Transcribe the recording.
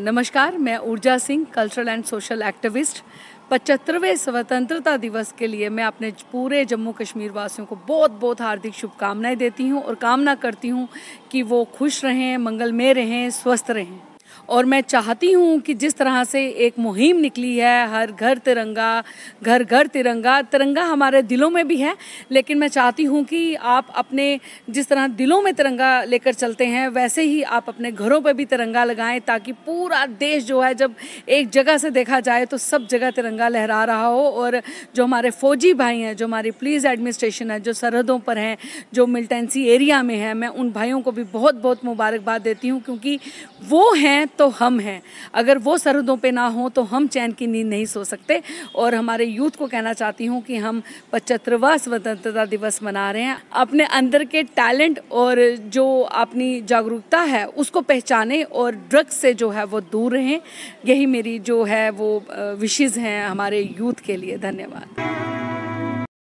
नमस्कार मैं Urja Singh cultural and social activist पचहत्तरवें स्वतंत्रता दिवस के लिए मैं अपने पूरे जम्मू कश्मीर वासियों को बहुत बहुत हार्दिक शुभकामनाएं देती हूं और कामना करती हूं कि वो खुश रहें मंगलमय रहें स्वस्थ रहें और मैं चाहती हूँ कि जिस तरह से एक मुहिम निकली है हर घर तिरंगा घर घर तिरंगा तिरंगा हमारे दिलों में भी है लेकिन मैं चाहती हूँ कि आप अपने जिस तरह दिलों में तिरंगा लेकर चलते हैं वैसे ही आप अपने घरों पर भी तिरंगा लगाएं ताकि पूरा देश जो है जब एक जगह से देखा जाए तो सब जगह तिरंगा लहरा रहा हो और जो हमारे फौजी भाई हैं जो हमारी पुलिस एडमिनिस्ट्रेशन है जो सरहदों पर हैं जो मिलिटेंसी एरिया में है मैं उन भाइयों को भी बहुत बहुत मुबारकबाद देती हूँ क्योंकि वो हैं हैं तो हम हैं अगर वो सरहदों पे ना हो तो हम चैन की नींद नहीं सो सकते और हमारे यूथ को कहना चाहती हूँ कि हम पचहत्तरवा स्वतंत्रता दिवस मना रहे हैं अपने अंदर के टैलेंट और जो अपनी जागरूकता है उसको पहचाने और ड्रग्स से जो है वो दूर रहें यही मेरी जो है वो विशेज़ हैं हमारे यूथ के लिए धन्यवाद